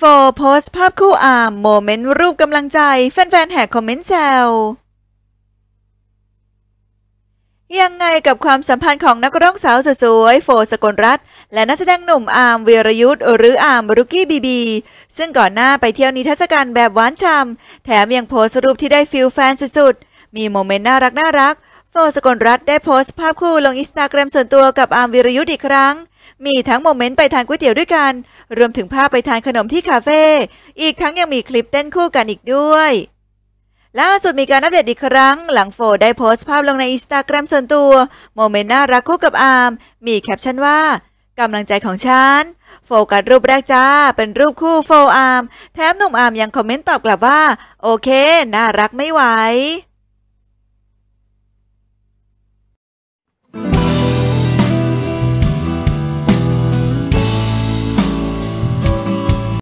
โฟโพสภาพคู่อาร์มโมเมนต์ รูปกำลังใจแฟนๆแห่คอมเมนต์ แซวยังไงกับความสัมพันธ์ของนักร้องสาวสวยโฟสกลรัตและนักแสดงหนุ่มอาร์มเวรยุทธ์หรืออาร์มรุกี้ บีบี ซึ่งก่อนหน้าไปเที่ยวนิทรรศการแบบหวานช่ำแถมยังโพสรูปที่ได้ฟิลแฟนสุดๆมีโมเมนต์น่ารักน่ารักโฟสกลรัฐได้โพสต์ภาพคู่ลงอินสตาแกรมส่วนตัวกับอาร์มวิรยุทธ์อีกครั้ง มีทั้งโมเมนต์ไปทานก๋วยเตี๋ยวด้วยกัน รวมถึงภาพไปทาน ขนมที่คาเฟ่ อีกทั้งยังมีคลิปเต้นคู่กันอีกด้วยล่าสุดมีการอัปเดตอีกครั้ง หลังโฟได้โพสต์ภาพลงในอินสตาแกรมส่วนตัว โมเมนต์น่ารักคู่กับอาร์ม มีแคปชั่นว่า กำลังใจของฉัน โฟกัสรูปแรกจ้า เป็นรูปคู่โฟอาร์ม แถมหนุ่มอาร์มยังคอมเมนต์ตอบกลับว่า โอเค น่ารักไม่ไหว